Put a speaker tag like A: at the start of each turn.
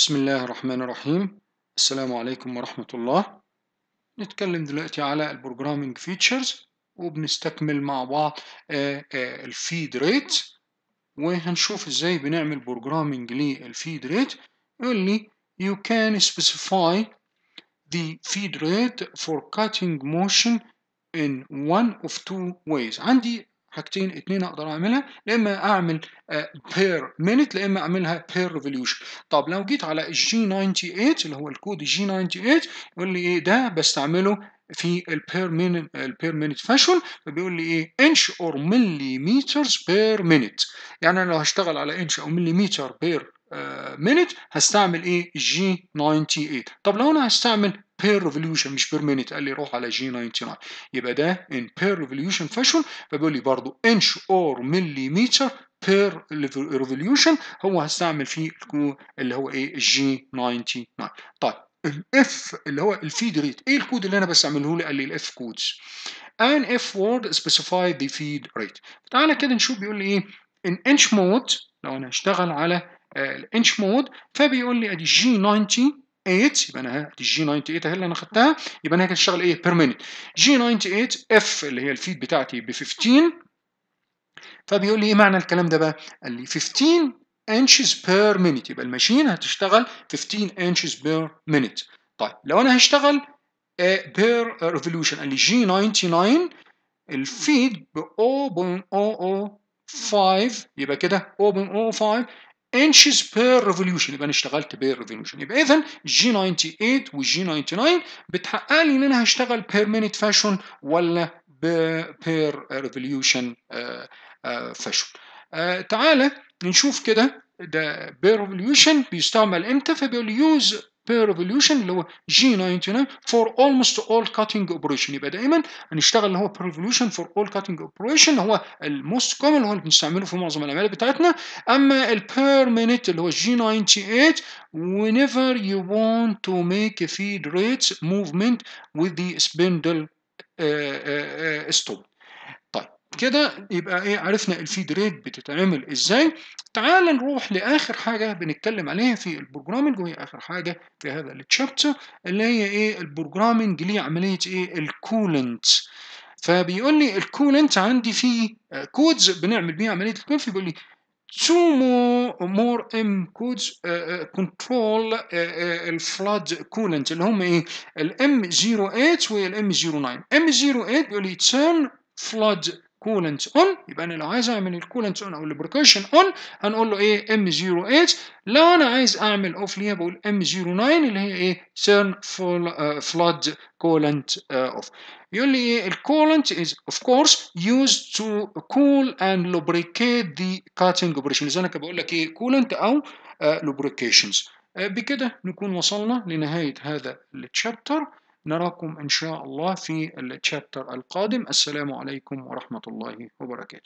A: بسم الله الرحمن الرحيم السلام عليكم ورحمة الله نتكلم دلوقتي على البروجرامينج فيتشرز وبنستكمل مع بعض الفيد ريت وهنشوف ازاي بنعمل بروجرامينج للفيد ريت يقول لي you can specify the feed rate for cutting motion in one of two ways عندي حاجتين اتنين اقدر اعملها لا اما اعمل بير مينت لا اما اعملها بير ريفوليوشن طب لو جيت على الجي 98 اللي هو الكود الجي 98 يقول لي ايه ده بستعمله في البير مين البير مينت فاشون فبيقول لي ايه انش اور مليمترز بير مينت يعني انا لو هشتغل على انش او مليمتر بير آه، minute هستعمل ايه جي 98 طب لو انا هستعمل بير ريفوليوشن مش بير منت قال لي روح على جي 99 يبقى ده ان بير ريفوليوشن فاشون فبيقول لي برضو انش اور مليمتر بير ريفوليوشن هو هستعمل فيه اللي هو ايه جي 99 طيب الاف اللي هو الفيد ريت ايه الكود اللي انا بستعمله له قال لي الاف كودز ان اف وورد سبيسيفاي ذا فيد ريت تعالى كده نشوف بيقول لي ايه ان انش مود لو انا هشتغل على الانش مود فبيقول لي ادي جي 98 يبقى انا دي جي 98 اهي اللي انا خدتها يبقى انا هتشتغل ايه بير جي 98 اف اللي هي الفيد بتاعتي ب 15 فبيقول لي ايه معنى الكلام ده بقى قال لي 15 انشز بير مينيت يبقى الماشين هتشتغل 15 انشز بير مينيت طيب لو انا هشتغل بير ريفولوشن قال لي جي 99 الفيد ب 0.005 يبقى كده 0.005 inches per revolution يبقى انا اشتغلت per revolution يبقى اذا g 98 و g 99 بتحقق لي ان انا هشتغل per minute fashion ولا per revolution fashion تعالى نشوف كده ده per revolution بيستعمل امتى فبيقول use بير ريفوليوشن اللي هو جي 99 فور اولموست اول كاتنج اوبريشن يبقى دايما هنشتغل اللي هو بير ريفوليوشن فور اول كاتنج اوبريشن هو الموست كومن اللي هو بنستعمله في معظم العمليات بتاعتنا اما البير مينيت اللي هو جي 98 whenever you want to make a feed rate movement with the spindle uh, uh, uh, stop كده يبقى ايه عرفنا الفيد ريت بتتعمل ازاي تعال نروح لاخر حاجه بنتكلم عليها في البروجرامنج وهي اخر حاجه في هذا التشابتر اللي هي ايه البروجرامنج ليه عمليه ايه الكولنت فبيقول لي الكولنت عندي فيه كودز بنعمل بيها عمليه الكولنت بيقول لي two more, more M codes uh, control uh, uh, coolant اللي هم ايه الام 08 والام 09 ام 08 بيقول لي turn flood كولنت اون يبقى انا لو عايز اعمل الكولنت اون او البركوشن اون هنقول له ايه ام 08 لو انا عايز اعمل اوف ليها بقول ام 09 اللي هي ايه تيرن فلود كولنت اوف يقول لي ايه الكولنت از اوف كورس يوز تو كول اند لوبريكيت ذا كاتنج اوبريشنز انا بقول لك ايه كولنت او لوبريكيشنز آه، آه، بكده نكون وصلنا لنهايه هذا التشابتر نراكم إن شاء الله في التشابتر القادم السلام عليكم ورحمة الله وبركاته